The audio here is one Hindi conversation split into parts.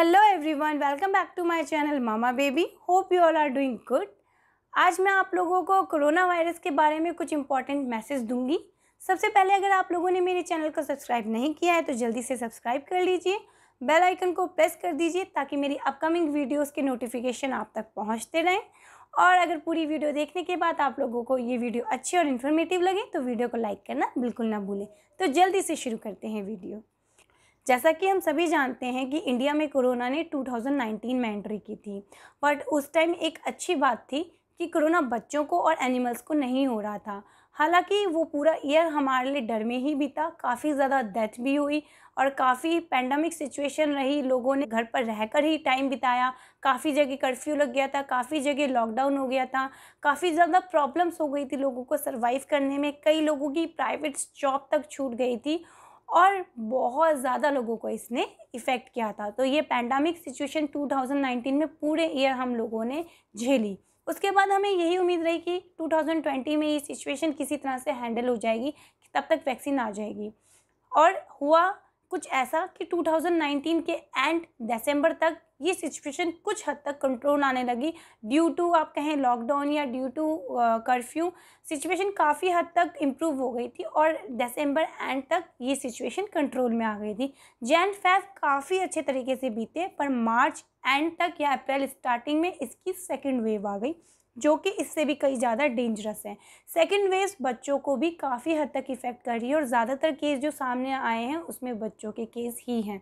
Hello everyone welcome back to my channel mama baby hope you all are doing good आज मैं आप लोगों को कोरोना वायरस के बारे में कुछ इंपॉर्टेंट मैसेज दूंगी सबसे पहले अगर आप लोगों ने मेरे चैनल को सब्सक्राइब नहीं किया है तो जल्दी से सब्सक्राइब कर लीजिए बेल आइकन को प्रेस कर दीजिए ताकि मेरी अपकमिंग वीडियोज़ के नोटिफिकेशन आप तक पहुँचते रहें और अगर पूरी वीडियो देखने के बाद आप लोगों को ये वीडियो अच्छी और इन्फॉर्मेटिव लगे तो वीडियो को लाइक करना बिल्कुल ना भूलें तो जल्दी से शुरू करते हैं वीडियो जैसा कि हम सभी जानते हैं कि इंडिया में कोरोना ने 2019 में एंट्री की थी बट उस टाइम एक अच्छी बात थी कि कोरोना बच्चों को और एनिमल्स को नहीं हो रहा था हालांकि वो पूरा ईयर हमारे लिए डर में ही बीता काफ़ी ज़्यादा डेथ भी हुई और काफ़ी पैंडमिक सिचुएशन रही लोगों ने घर पर रहकर ही टाइम बिताया काफ़ी जगह कर्फ्यू लग गया था काफ़ी जगह लॉकडाउन हो गया था काफ़ी ज़्यादा प्रॉब्लम्स हो गई थी लोगों को सर्वाइव करने में कई लोगों की प्राइवेट जॉब तक छूट गई थी और बहुत ज़्यादा लोगों को इसने इफ़ेक्ट किया था तो ये पैंडामिक सिचुएशन 2019 में पूरे ईयर हम लोगों ने झेली उसके बाद हमें यही उम्मीद रही कि 2020 में ये सिचुएशन किसी तरह से हैंडल हो जाएगी तब तक वैक्सीन आ जाएगी और हुआ कुछ ऐसा कि 2019 के एंड दिसंबर तक ये सिचुएशन कुछ हद तक कंट्रोल आने लगी ड्यू टू आप कहें लॉकडाउन या ड्यू टू कर्फ्यू सिचुएशन काफ़ी हद तक इम्प्रूव हो गई थी और दिसंबर एंड तक ये सिचुएशन कंट्रोल में आ गई थी जैन फैफ काफ़ी अच्छे तरीके से बीते पर मार्च एंड तक या अप्रैल स्टार्टिंग में इसकी सेकेंड वेव आ गई जो कि इससे भी कई ज़्यादा डेंजरस है सेकेंड वेव बच्चों को भी काफ़ी हद तक इफ़ेक्ट कर रही है और ज़्यादातर केस जो सामने आए हैं उसमें बच्चों के केस ही हैं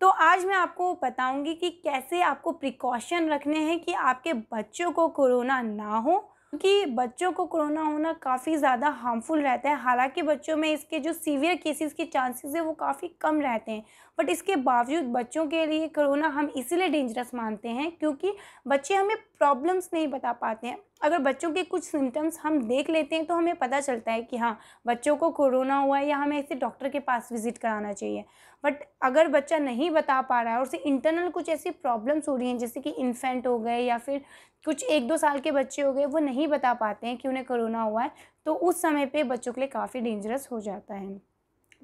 तो आज मैं आपको बताऊंगी कि कैसे आपको प्रिकॉशन रखने हैं कि आपके बच्चों को कोरोना ना हो क्योंकि बच्चों को कोरोना होना काफ़ी ज़्यादा हार्मफुल रहता है हालांकि बच्चों में इसके जो सीवियर केसेस के चांसेस है वो काफ़ी कम रहते हैं बट इसके बावजूद बच्चों के लिए कोरोना हम इसीलिए डेंजरस मानते हैं क्योंकि बच्चे हमें प्रॉब्लम्स नहीं बता पाते हैं अगर बच्चों के कुछ सिम्टम्स हम देख लेते हैं तो हमें पता चलता है कि हाँ बच्चों को कोरोना हुआ है या हमें ऐसे डॉक्टर के पास विज़िट कराना चाहिए बट अगर बच्चा नहीं बता पा रहा है और उसे इंटरनल कुछ ऐसी प्रॉब्लम्स हो रही हैं जैसे कि इन्फेंट हो गए या फिर कुछ एक दो साल के बच्चे हो गए वो नहीं बता पाते हैं कि उन्हें कोरोना हुआ है तो उस समय पर बच्चों के लिए काफ़ी डेंजरस हो जाता है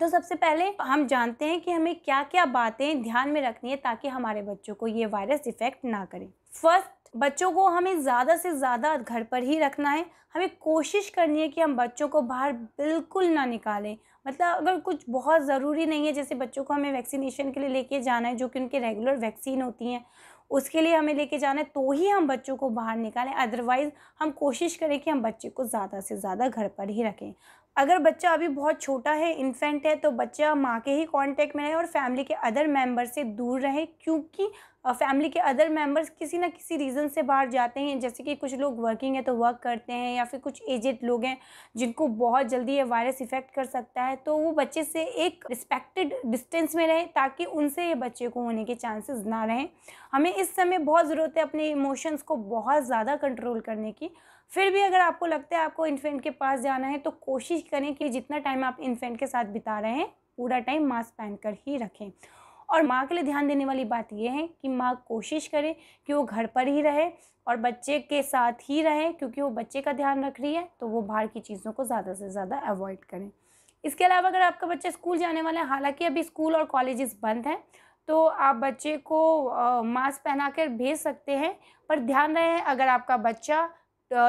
तो सबसे पहले हम जानते हैं कि हमें क्या क्या बातें ध्यान में रखनी है ताकि हमारे बच्चों को ये वायरस इफेक्ट ना करे फर्स्ट बच्चों को हमें ज़्यादा से ज़्यादा घर पर ही रखना है हमें कोशिश करनी है कि हम बच्चों को बाहर बिल्कुल ना निकालें मतलब अगर कुछ बहुत ज़रूरी नहीं है जैसे बच्चों को हमें वैक्सीनेशन के लिए लेके जाना है जो कि उनके रेगुलर वैक्सीन होती हैं उसके लिए हमें लेके जाना है तो ही हम बच्चों को बाहर निकालें अदरवाइज़ हम कोशिश करें कि हम बच्चे को ज़्यादा से ज़्यादा घर पर ही रखें अगर बच्चा अभी बहुत छोटा है इन्फेंट है तो बच्चा माँ के ही कांटेक्ट में रहे और फैमिली के अदर मेंबर से दूर रहे क्योंकि फैमिली के अदर मेंबर्स किसी ना किसी रीज़न से बाहर जाते हैं जैसे कि कुछ लोग वर्किंग है तो वर्क करते हैं या फिर कुछ एजेड लोग हैं जिनको बहुत जल्दी ये वायरस इफेक्ट कर सकता है तो वो बच्चे से एक रिस्पेक्टेड डिस्टेंस में रहें ताकि उनसे ये बच्चे को होने के चांसेस ना रहें हमें इस समय बहुत ज़रूरत है अपने इमोशंस को बहुत ज़्यादा कंट्रोल करने की फिर भी अगर आपको लगता है आपको इन्फेंट के पास जाना है तो कोशिश करें कि जितना टाइम आप इन्फेंट के साथ बिता रहे हैं पूरा टाइम मास्क पहन कर ही रखें और माँ के लिए ध्यान देने वाली बात यह है कि माँ कोशिश करे कि वो घर पर ही रहे और बच्चे के साथ ही रहे क्योंकि वो बच्चे का ध्यान रख रही है तो वो बाहर की चीज़ों को ज़्यादा से ज़्यादा अवॉइड करें इसके अलावा अगर आपका बच्चा स्कूल जाने वाला है हालांकि अभी स्कूल और कॉलेजेस बंद हैं तो आप बच्चे को मास्क पहना कर भेज सकते हैं पर ध्यान रहे अगर आपका बच्चा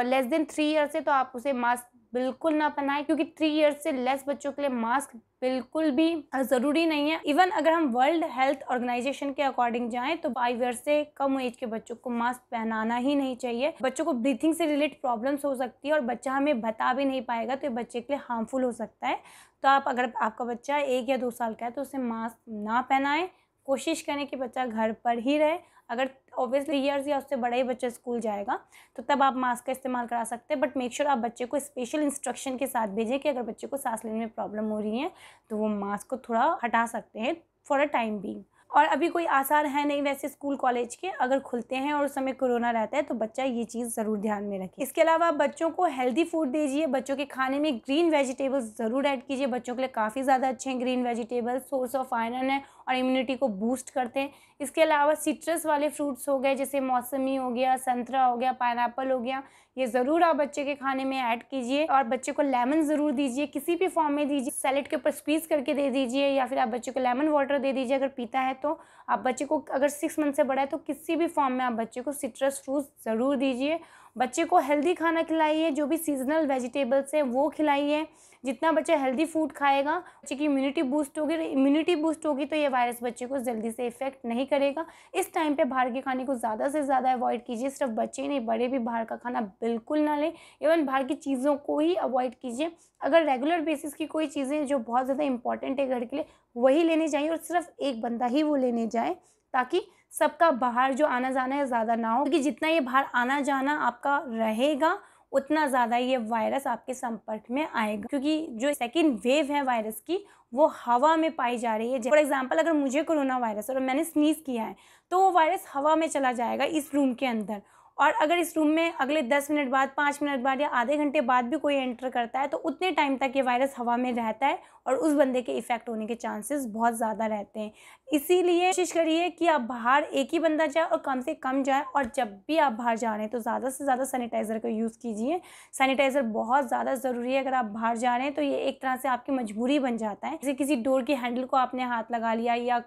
लेस देन थ्री ईयर से तो आप उसे मास्क बिल्कुल ना पहनाएं क्योंकि थ्री ईयर्स से लेस बच्चों के लिए मास्क बिल्कुल भी ज़रूरी नहीं है इवन अगर हम वर्ल्ड हेल्थ ऑर्गेनाइजेशन के अकॉर्डिंग जाएं तो फाइव ईयर से कम एज के बच्चों को मास्क पहनाना ही नहीं चाहिए बच्चों को ब्रीथिंग से रिलेटेड प्रॉब्लम्स हो सकती है और बच्चा हमें बता भी नहीं पाएगा तो ये बच्चे के लिए हार्मफुल हो सकता है तो आप अगर आपका बच्चा एक या दो साल का है तो उसे मास्क ना पहनाएं कोशिश करें कि बच्चा घर पर ही रहे अगर ऑब्वियसली ईयर्स या उससे बड़ा ही बच्चा स्कूल जाएगा तो तब आप मास्क का इस्तेमाल करा सकते हैं बट मेक श्योर आप बच्चे को स्पेशल इंस्ट्रक्शन के साथ भेजें कि अगर बच्चे को सांस लेने में प्रॉब्लम हो रही है तो वो मास्क को थोड़ा हटा सकते हैं फॉर अ टाइम बींग और अभी कोई आसार है नहीं वैसे स्कूल कॉलेज के अगर खुलते हैं और उस समय कोरोना रहता है तो बच्चा ये चीज़ ज़रूर ध्यान में रखे इसके अलावा बच्चों को हेल्दी फूड दीजिए बच्चों के खाने में ग्रीन वेजिटेबल्स ज़रूर ऐड कीजिए बच्चों के लिए काफ़ी ज़्यादा अच्छे हैं green vegetables source of iron है और इम्यूनिटी को बूस्ट करते हैं इसके अलावा सिट्रस वाले फ्रूट्स हो गए जैसे मौसमी हो गया संतरा हो गया पाइन हो गया ये ज़रूर आप बच्चे के खाने में ऐड कीजिए और बच्चे को लेमन ज़रूर दीजिए किसी भी फॉर्म में दीजिए सैलेड के ऊपर स्क्वीज़ करके दे दीजिए या फिर आप बच्चे को लेमन वाटर दे दीजिए अगर पीता है तो आप बच्चे को अगर सिक्स मंथ से बड़ा है तो किसी भी फॉर्म में आप बच्चे को सिट्रस फ्रूट ज़रूर दीजिए बच्चे को हेल्दी खाना खिलाइए जो भी सीजनल वेजिटेबल्स हैं वो खिलाइए जितना बच्चा हेल्दी फूड खाएगा बच्चे की इम्यूनिटी बूस्ट होगी इम्यूनिटी बूस्ट होगी तो ये वायरस बच्चे को जल्दी से इफेक्ट नहीं करेगा इस टाइम पे बाहर के खाने को ज़्यादा से ज़्यादा अवॉइड कीजिए सिर्फ बच्चे ही नहीं बड़े भी बाहर का खाना बिल्कुल ना लें इवन बाहर की चीज़ों को ही अवॉइड कीजिए अगर रेगुलर बेसिस की कोई चीज़ें जो बहुत ज़्यादा इंपॉर्टेंट है घर के लिए वही लेने जाएँ और सिर्फ एक बंदा ही वो लेने जाए ताकि सबका बाहर जो आना जाना है ज़्यादा ना हो क्योंकि जितना ये बाहर आना जाना आपका रहेगा उतना ज़्यादा ये वायरस आपके संपर्क में आएगा क्योंकि जो सेकेंड वेव है वायरस की वो हवा में पाई जा रही है फॉर एग्जाम्पल अगर मुझे कोरोना वायरस और मैंने स्नीज़ किया है तो वो वायरस हवा में चला जाएगा इस रूम के अंदर और अगर इस रूम में अगले दस मिनट बाद पाँच मिनट बाद या आधे घंटे बाद भी कोई एंटर करता है तो उतने टाइम तक ये वायरस हवा में रहता है और उस बंदे के इफेक्ट होने के चांसेस बहुत ज़्यादा रहते हैं इसीलिए कोशिश करिए कि आप बाहर एक ही बंदा जाए और कम से कम जाए और जब भी आप बाहर जा रहे हैं तो ज़्यादा से ज़्यादा सैनिटाइज़र का यूज़ कीजिए सैनिटाइज़र बहुत ज़्यादा ज़रूरी है अगर आप बाहर जा रहे हैं तो ये एक तरह से आपकी मजबूरी बन जाता है जैसे किसी डोर के हैंडल को आपने हाथ लगा लिया या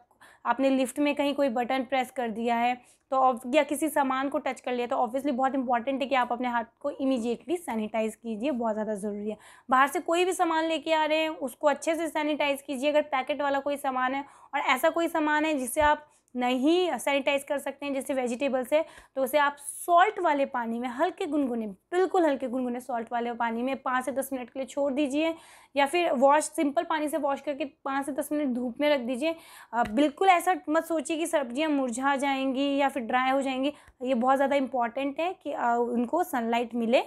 आपने लिफ्ट में कहीं कोई बटन प्रेस कर दिया है तो या किसी सामान को टच कर लिया तो ऑब्वियसली बहुत इंपॉर्टेंट है कि आप अपने हाथ को इमीजिएटली सैनिटाइज कीजिए बहुत ज़्यादा ज़रूरी है बाहर से कोई भी सामान लेके आ रहे हैं उसको अच्छे से सैनिटाइज कीजिए अगर पैकेट वाला कोई सामान है और ऐसा कोई सामान है जिसे आप नहीं सैनिटाइज कर सकते हैं जैसे वेजिटेबल्स है तो उसे आप सॉल्ट वाले पानी में हल्के गुनगुने बिल्कुल हल्के गुनगुने सॉल्ट वाले पानी में पाँच से दस मिनट के लिए छोड़ दीजिए या फिर वॉश सिंपल पानी से वॉश करके पाँच से दस मिनट धूप में रख दीजिए बिल्कुल ऐसा मत सोचिए कि सब्जियाँ मुरझा जाएंगी या फिर ड्राई हो जाएंगी ये बहुत ज़्यादा इंपॉर्टेंट है कि उनको सनलाइट मिले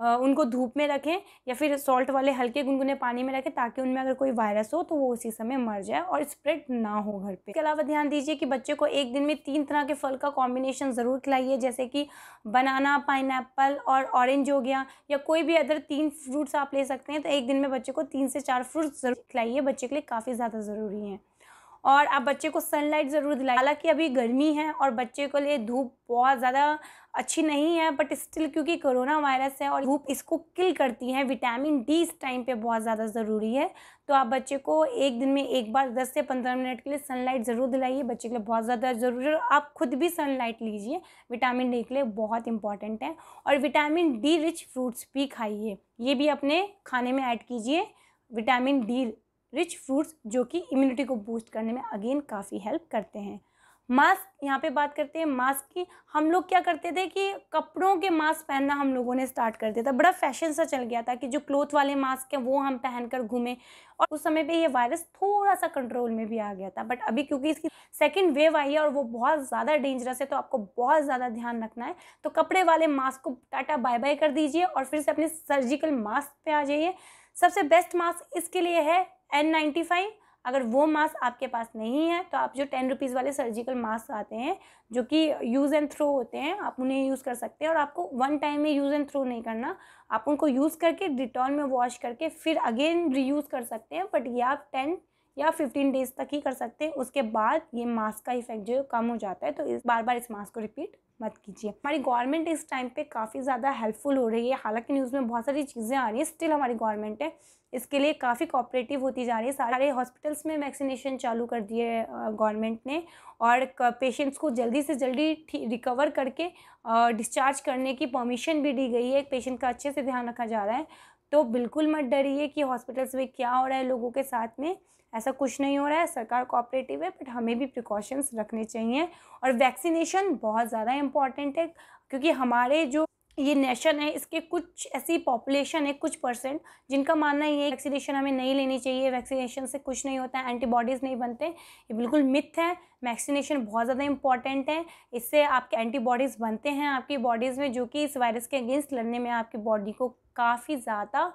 उनको धूप में रखें या फिर सॉल्ट वाले हल्के गुनगुने पानी में रखें ताकि उनमें अगर कोई वायरस हो तो वो उसी समय मर जाए और स्प्रेड ना हो घर पे इसके अलावा ध्यान दीजिए कि बच्चे को एक दिन में तीन तरह के फल का कॉम्बिनेशन ज़रूर खिलाइए जैसे कि बनाना पाइन और ऑरेंज हो गया या कोई भी अदर तीन फ्रूट्स आप ले सकते हैं तो एक दिन में बच्चे को तीन से चार फ्रूट्स ज़रूर खिलाइए बच्चे के लिए काफ़ी ज़्यादा ज़रूरी हैं और आप बच्चे को सनलाइट ज़रूर दिलाएं हालांकि अभी गर्मी है और बच्चे के लिए धूप बहुत ज़्यादा अच्छी नहीं है बट स्टिल क्योंकि कोरोना वायरस है और धूप इसको किल करती है विटामिन डी इस टाइम पे बहुत ज़्यादा ज़रूरी है तो आप बच्चे को एक दिन में एक बार 10 से 15 मिनट के लिए सनलाइट ज़रूर दिलाइए बच्चे के लिए बहुत ज़्यादा ज़रूरी है आप खुद भी सनलाइट लीजिए विटामिन डी के लिए बहुत इंपॉर्टेंट है और विटामिन डी रिच फ्रूट्स भी खाइए ये भी अपने खाने में ऐड कीजिए विटामिन डी रिच फ्रूट्स जो कि इम्यूनिटी को बूस्ट करने में अगेन काफ़ी हेल्प करते हैं मास्क यहाँ पे बात करते हैं मास्क की हम लोग क्या करते थे कि कपड़ों के मास्क पहनना हम लोगों ने स्टार्ट कर दिया था बड़ा फैशन सा चल गया था कि जो क्लोथ वाले मास्क हैं वो हम पहन कर घूमें और उस समय पे ये वायरस थोड़ा सा कंट्रोल में भी आ गया था बट अभी क्योंकि इसकी सेकेंड वेव आई है और वो बहुत ज़्यादा डेंजरस है तो आपको बहुत ज़्यादा ध्यान रखना है तो कपड़े वाले मास्क को टाटा बाय बाय कर दीजिए और फिर से अपने सर्जिकल मास्क पर आ जाइए सबसे बेस्ट मास्क इसके लिए है एन नाइन्टी फाइव अगर वो मास्क आपके पास नहीं है तो आप जो टेन रुपीज़ वाले सर्जिकल मास्क आते हैं जो कि यूज़ एंड थ्रो होते हैं आप उन्हें यूज़ कर सकते हैं और आपको वन टाइम में यूज़ एंड थ्रो नहीं करना आप उनको यूज़ करके डिटॉल में वॉश करके फिर अगेन रीयूज़ कर सकते हैं बट ये आप टेन या फिफ्टीन डेज तक ही कर सकते हैं उसके बाद ये मास्क का इफेक्ट जो है कम हो जाता है तो इस बार बार इस मास्क को रिपीट मत कीजिए हमारी गवर्नमेंट इस टाइम पे काफ़ी ज़्यादा हेल्पफुल हो रही है हालांकि न्यूज़ में बहुत सारी चीज़ें आ रही हैं स्टिल हमारी गवर्नमेंट है इसके लिए काफ़ी कॉपरेटिव होती जा रही है सारे हॉस्पिटल्स में वैक्सीनेशन चालू कर दिए गवर्नमेंट ने और पेशेंट्स को जल्दी से जल्दी रिकवर करके डिस्चार्ज करने की परमिशन भी दी गई है पेशेंट का अच्छे से ध्यान रखा जा रहा है तो बिल्कुल मत डरिए कि हॉस्पिटल्स में क्या हो रहा है लोगों के साथ में ऐसा कुछ नहीं हो रहा है सरकार कोऑपरेटिव है बट हमें भी प्रिकॉशंस रखने चाहिए और वैक्सीनेशन बहुत ज़्यादा इम्पॉर्टेंट है क्योंकि हमारे जो ये नेशन है इसके कुछ ऐसी पॉपुलेशन है कुछ परसेंट जिनका मानना ये है वैक्सीनेशन हमें नहीं लेनी चाहिए वैक्सीनेशन से कुछ नहीं होता है एंटीबॉडीज़ नहीं बनते ये बिल्कुल मिथ है वैक्सीनेशन बहुत ज़्यादा इंपॉर्टेंट है इससे आपके एंटीबॉडीज़ बनते हैं आपकी बॉडीज़ में जो कि इस वायरस के अगेंस्ट लड़ने में आपकी बॉडी को काफ़ी ज़्यादा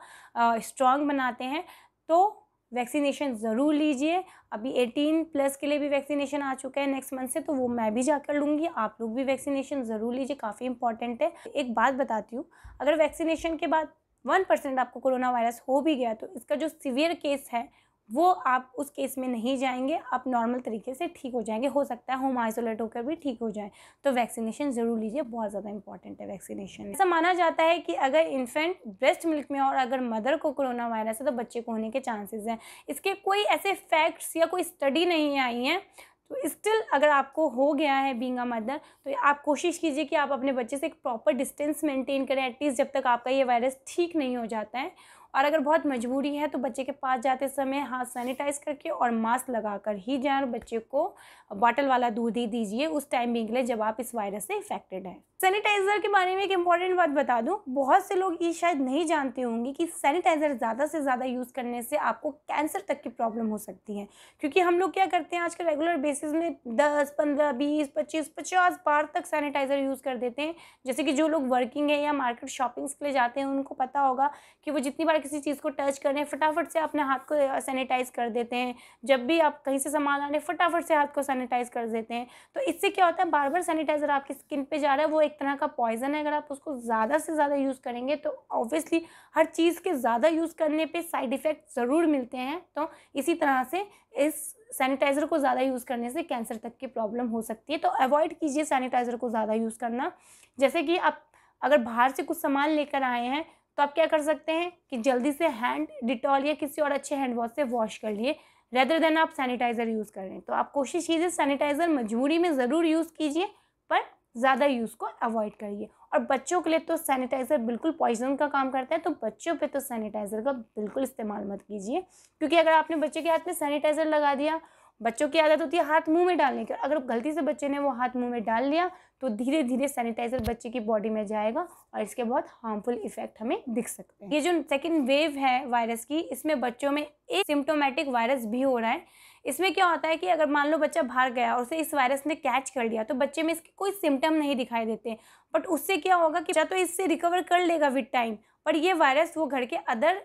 स्ट्रॉन्ग बनाते हैं तो वैक्सीनेशन ज़रूर लीजिए अभी 18 प्लस के लिए भी वैक्सीनेशन आ चुका है नेक्स्ट मंथ से तो वो मैं भी जाकर लूँगी आप लोग भी वैक्सीनेशन ज़रूर लीजिए काफ़ी इंपॉर्टेंट है एक बात बताती हूँ अगर वैक्सीनेशन के बाद वन परसेंट आपको कोरोना वायरस हो भी गया तो इसका जो सीवियर केस है वो आप उस केस में नहीं जाएंगे आप नॉर्मल तरीके से ठीक हो जाएंगे हो सकता है होम आइसोलेट होकर भी ठीक हो जाए तो वैक्सीनेशन ज़रूर लीजिए बहुत ज़्यादा इंपॉर्टेंट है वैक्सीनेशन ऐसा माना जाता है कि अगर इन्फेंट ब्रेस्ट मिल्क में और अगर मदर को कोरोना वायरस है तो बच्चे को होने के चांसेज हैं इसके कोई ऐसे फैक्ट्स या कोई स्टडी नहीं आई है तो स्टिल अगर आपको हो गया है बींग अ मदर तो आप कोशिश कीजिए कि आप अपने बच्चे से एक प्रॉपर डिस्टेंस मेंटेन करें एटलीस्ट जब तक आपका ये वायरस ठीक नहीं हो जाता है और अगर बहुत मजबूरी है तो बच्चे के पास जाते समय हाथ सैनिटाइज करके और मास्क लगाकर ही जाए और बच्चे को बॉटल वाला दूध ही दीजिए उस टाइम भी लिए जब आप इस वायरस से इफेक्टेड हैं सैनिटाइजर के बारे में एक इम्पॉर्टेंट बात बता दूं बहुत से लोग ये शायद नहीं जानते होंगे कि सैनिटाइजर ज़्यादा से ज़्यादा यूज़ करने से आपको कैंसर तक की प्रॉब्लम हो सकती है क्योंकि हम लोग क्या करते हैं आजकल रेगुलर बेसिस में दस पंद्रह बीस पच्चीस पचास बार तक सैनिटाइजर यूज़ कर देते हैं जैसे कि जो लोग वर्किंग है या मार्केट शॉपिंग्स के लिए जाते हैं उनको पता होगा कि वो जितनी बार दोबारा किसी चीज़ को टच करें फटाफट से अपने हाथ को सैनिटाइज कर देते हैं जब भी आप कहीं से सामान आ रहे फटाफट से हाथ को सैनिटाइज कर देते हैं तो इससे क्या होता है बार बार सैनिटाइज़र आपकी स्किन पे जा रहा है वो एक तरह का पॉइजन है अगर आप उसको ज़्यादा से ज़्यादा यूज़ करेंगे तो ऑब्वियसली हर चीज़ के ज़्यादा यूज़ करने पर साइड इफ़ेक्ट ज़रूर मिलते हैं तो इसी तरह से इस सैनिटाइज़र को ज़्यादा यूज़ करने से कैंसर तक की प्रॉब्लम हो सकती है तो अवॉइड कीजिए सैनिटाइज़र को ज़्यादा यूज़ करना जैसे कि आप अगर बाहर से कुछ सामान लेकर आए हैं तो आप क्या कर सकते हैं कि जल्दी से हैंड डिटॉल या किसी और अच्छे हैंड वॉश से वॉश कर लिए रेदर देन आप सैनिटाइज़र यूज़ कर रहे हैं तो आप कोशिश कीजिए सैनिटाइज़र मजबूरी में ज़रूर यूज़ कीजिए पर ज़्यादा यूज़ को अवॉइड करिए और बच्चों के लिए तो सैनिटाइज़र बिल्कुल पॉइजन का काम करता है तो बच्चों पे तो सैनिटाइज़र का बिल्कुल इस्तेमाल मत कीजिए क्योंकि अगर आपने बच्चे के हाथ में सैनिटाइज़र लगा दिया बच्चों की आदत होती है हाथ मुंह में डालने की अगर गलती से बच्चे ने वो हाथ मुंह में डाल लिया तो धीरे धीरे सैनिटाइजर बच्चे की बॉडी में जाएगा और इसके बहुत हार्मफुल इफेक्ट हमें दिख सकते हैं ये जो सेकेंड वेव है वायरस की इसमें बच्चों में एक सिम्टोमेटिक वायरस भी हो रहा है इसमें क्या होता है कि अगर मान लो बच्चा बाहर गया और उसे इस वायरस ने कैच कर लिया तो बच्चे में इसके कोई सिम्टम नहीं दिखाई देते बट उससे क्या होगा कि बच्चा तो इससे रिकवर कर लेगा विद टाइम पर ये वायरस वो घर के अदर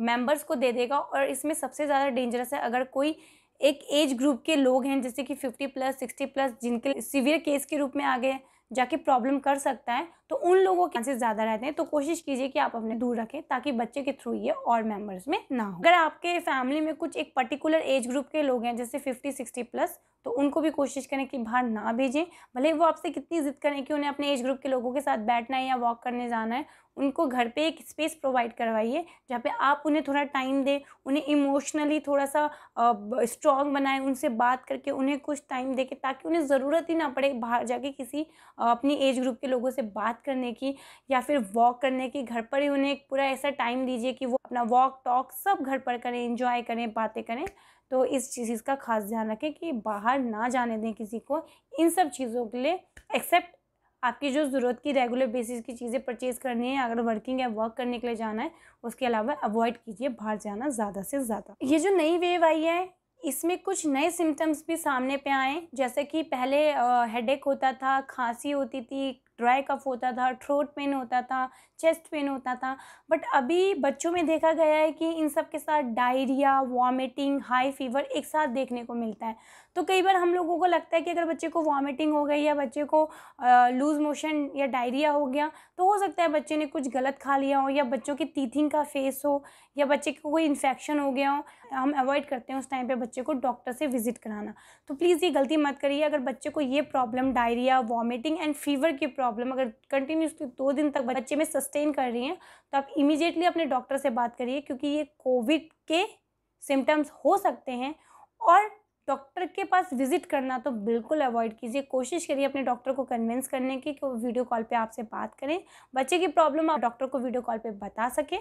मेंबर्स को दे देगा और इसमें सबसे ज़्यादा डेंजरस है अगर कोई एक एज ग्रुप के लोग हैं जैसे कि फिफ्टी प्लस सिक्सटी प्लस जिनके सीवियर केस के रूप में आगे जाके प्रॉब्लम कर सकता है तो उन लोगों के चांसेस ज़्यादा रहते हैं तो कोशिश कीजिए कि आप अपने दूर रखें ताकि बच्चे के थ्रू ये और मेम्बर्स में ना हो अगर आपके फैमिली में कुछ एक पर्टिकुलर एज ग्रुप के लोग हैं जैसे फिफ्टी सिक्सटी प्लस तो उनको भी कोशिश करें कि बाहर ना भेजें भले वो आपसे कितनी ज़िद करें कि उन्हें अपने एज ग्रुप के लोगों के साथ बैठना है या वॉक करने जाना है उनको घर पे एक स्पेस प्रोवाइड करवाइए जहाँ पे आप उन्हें थोड़ा टाइम दें उन्हें इमोशनली थोड़ा सा स्ट्रॉन्ग बनाएं उनसे बात करके उन्हें कुछ टाइम दे के ताकि उन्हें ज़रूरत ही ना पड़े बाहर जाके किसी अपनी एज ग्रुप के लोगों से बात करने की या फिर वॉक करने की घर पर ही उन्हें एक पूरा ऐसा टाइम दीजिए कि वो अपना वॉक टॉक सब घर पर करें इंजॉय करें बातें करें तो इस चीज़ का खास ध्यान रखें कि बाहर ना जाने दें किसी को इन सब चीज़ों के लिए एक्सेप्ट आपकी जो ज़रूरत की रेगुलर बेसिस की चीज़ें परचेज़ करनी है अगर वर्किंग या वर्क करने के लिए जाना है उसके अलावा अवॉइड कीजिए बाहर जाना ज़्यादा से ज़्यादा ये जो नई वेव आई है इसमें कुछ नए सिम्टम्स भी सामने पे आए जैसे कि पहले हेडेक होता था खांसी होती थी ड्राई कफ होता था थ्रोट पेन होता था चेस्ट पेन होता था बट अभी बच्चों में देखा गया है कि इन सब के साथ डायरिया वॉमिटिंग हाई फीवर एक साथ देखने को मिलता है तो कई बार हम लोगों को लगता है कि अगर बच्चे को वॉमिटिंग हो गई या बच्चे को लूज़ मोशन या डायरिया हो गया तो हो सकता है बच्चे ने कुछ गलत खा लिया हो या बच्चों की टीथिंग का फेस हो या बच्चे को कोई इन्फेक्शन हो गया हो हम अवॉइड करते हैं उस टाइम पे बच्चे को डॉक्टर से विज़िट कराना तो प्लीज़ ये गलती मत करिए अगर बच्चे को ये problem diarrhoea vomiting and fever की प्रॉब्लम प्रॉब्लम अगर कंटिन्यूसली दो दिन तक बच्चे में सस्टेन कर रही हैं तो आप इमीडिएटली अपने डॉक्टर से बात करिए क्योंकि ये कोविड के सिम्टम्स हो सकते हैं और डॉक्टर के पास विजिट करना तो बिल्कुल अवॉइड कीजिए कोशिश करिए अपने डॉक्टर को कन्विंस करने की कि वो वीडियो कॉल पे आपसे बात करें बच्चे की प्रॉब्लम आप डॉक्टर को वीडियो कॉल पे बता सकें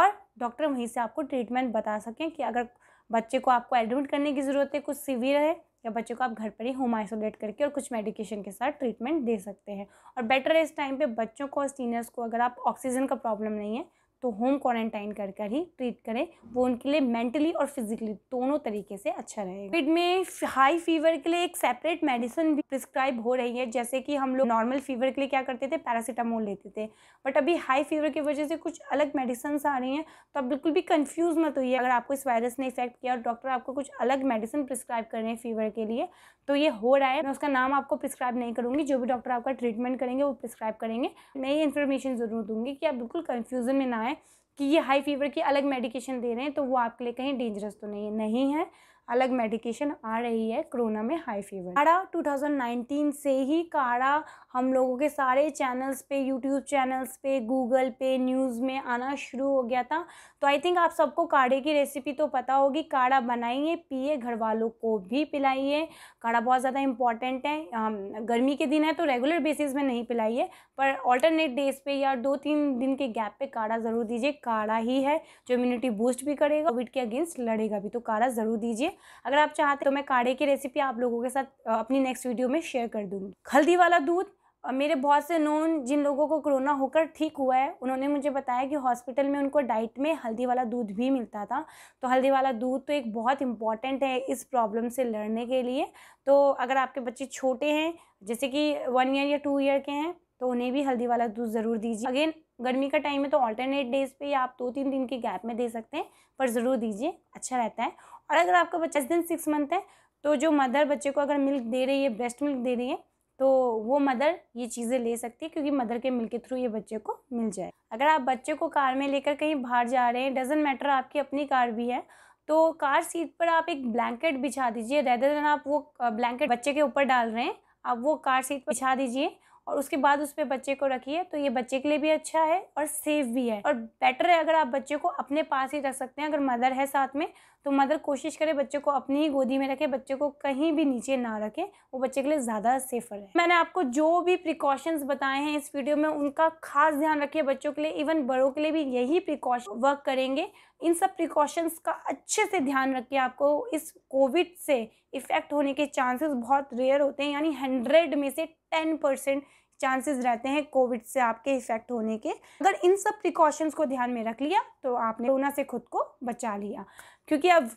और डॉक्टर वहीं से आपको ट्रीटमेंट बता सकें कि अगर बच्चे को आपको एडमिट करने की ज़रूरत है कुछ सीवियर है या बच्चे को आप घर पर ही होम आइसोलेट करके और कुछ मेडिकेशन के साथ ट्रीटमेंट दे सकते हैं और बेटर है इस टाइम पे बच्चों को और सीनियर्स को अगर आप ऑक्सीजन का प्रॉब्लम नहीं है तो होम क्वारंटाइन कर कर ही ट्रीट करें वो उनके लिए मेंटली और फिजिकली दोनों तरीके से अच्छा रहे कोविड में हाई फीवर के लिए एक सेपरेट मेडिसिन भी प्रिस्क्राइब हो रही है जैसे कि हम लोग नॉर्मल फीवर के लिए क्या करते थे पैरासीटामोल लेते थे बट अभी हाई फीवर की वजह से कुछ अलग मेडिसिन आ रही हैं तो आप बिल्कुल भी कन्फ्यूज़ मत होइए अगर आपको इस वायरस ने इफेक्ट किया और डॉक्टर आपको कुछ अलग मेडिसिन प्रिस्क्राइब कर रहे हैं फीवर के लिए तो ये हो रहा है मैं उसका नाम आपको प्रिस्क्राइब नहीं करूँगी जो भी डॉक्टर आपका ट्रीटमेंट करेंगे वो प्रिस्क्राइब करेंगे मैं ये इन्फॉर्मेशन ज़रूर दूंगी कि आप बिल्कुल कन्फ्यूज़न में ना आए है कि ये हाई फीवर की अलग मेडिकेशन दे रहे हैं तो वो आपके लिए कहीं डेंजरस तो नहीं है नहीं है अलग मेडिकेशन आ रही है कोरोना में हाई फीवर काढ़ा 2019 से ही काढ़ा हम लोगों के सारे चैनल्स पे यूट्यूब चैनल्स पे गूगल पे न्यूज़ में आना शुरू हो गया था तो आई थिंक आप सबको काढ़े की रेसिपी तो पता होगी काढ़ा बनाइए पिए घर वालों को भी पिलाइए काढ़ा बहुत ज़्यादा इंपॉर्टेंट है गर्मी के दिन है तो रेगुलर बेसिस में नहीं पिलाइए पर ऑल्टरनेट डेज पे या दो तीन दिन के गैप पे काढ़ा ज़रूर दीजिए काढ़ा ही है जो इम्यूनिटी बूस्ट भी करेगा कोविड के अगेंस्ट लड़ेगा भी तो काढ़ा ज़रूर दीजिए अगर आप चाहते तो मैं काढ़े की रेसिपी आप लोगों के साथ अपनी नेक्स्ट वीडियो में शेयर कर दूँगी हल्दी वाला दूध मेरे बहुत से नोन जिन लोगों को कोरोना होकर ठीक हुआ है उन्होंने मुझे बताया कि हॉस्पिटल में उनको डाइट में हल्दी वाला दूध भी मिलता था तो हल्दी वाला दूध तो एक बहुत इंपॉर्टेंट है इस प्रॉब्लम से लड़ने के लिए तो अगर आपके बच्चे छोटे हैं जैसे कि वन ईयर या टू ईयर के हैं तो उन्हें भी हल्दी वाला दूध ज़रूर दीजिए अगेन गर्मी का टाइम है तो ऑल्टरनेट डेज पे आप दो तीन दिन के गैप में दे सकते हैं पर ज़रूर दीजिए अच्छा रहता है और अगर आपका बच्चा दिन सिक्स मंथ है तो जो मदर बच्चे को अगर मिल्क दे रही है ब्रेस्ट मिल्क दे रही है तो वो मदर ये चीज़ें ले सकती है क्योंकि मदर के मिल के थ्रू ये बच्चे को मिल जाए अगर आप बच्चे को कार में लेकर कहीं बाहर जा रहे हैं डजेंट मैटर आपकी अपनी कार भी है तो कार सीट पर आप एक ब्लैंकेट बिछा दीजिए रेदर देन आप वो ब्लैंकेट बच्चे के ऊपर डाल रहे हैं आप वो कार सीट पर बिछा दीजिए और उसके बाद उस पर बच्चे को रखिए तो ये बच्चे के लिए भी अच्छा है और सेफ भी है और बेटर है अगर आप बच्चे को अपने पास ही रख सकते हैं अगर मदर है साथ में तो मदर कोशिश करे बच्चे को अपनी ही गोदी में रखे बच्चे को कहीं भी नीचे ना रखें वो बच्चे के लिए ज़्यादा सेफर है मैंने आपको जो भी प्रिकॉशंस बताए हैं इस वीडियो में उनका खास ध्यान रखिए बच्चों के लिए इवन बड़ों के लिए भी यही प्रिकॉशन वर्क करेंगे इन सब प्रिकॉशंस का अच्छे से ध्यान रखिए आपको इस कोविड से इफ़ेक्ट होने के चांसेस बहुत रेयर होते हैं यानी हंड्रेड में से टेन परसेंट चांसेस रहते हैं कोविड से आपके इफेक्ट होने के अगर इन सब प्रिकॉशंस को ध्यान में रख लिया तो आपने कोरोना से खुद को बचा लिया क्योंकि अब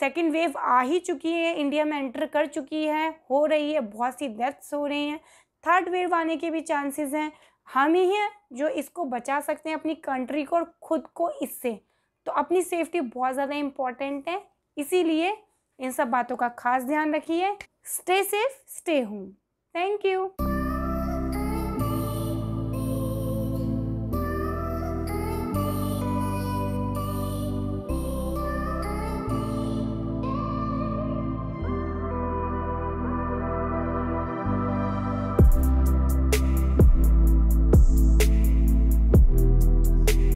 सेकेंड वेव आ ही चुकी है इंडिया में एंटर कर चुकी है हो रही है बहुत सी डेथ्स हो रही हैं थर्ड वेव आने के भी चांसेस हैं हम ही हैं जो इसको बचा सकते हैं अपनी कंट्री को और खुद को इससे तो अपनी सेफ्टी बहुत ज़्यादा इम्पॉर्टेंट है इसीलिए इन सब बातों का खास ध्यान रखिए stay safe stay home Thank you.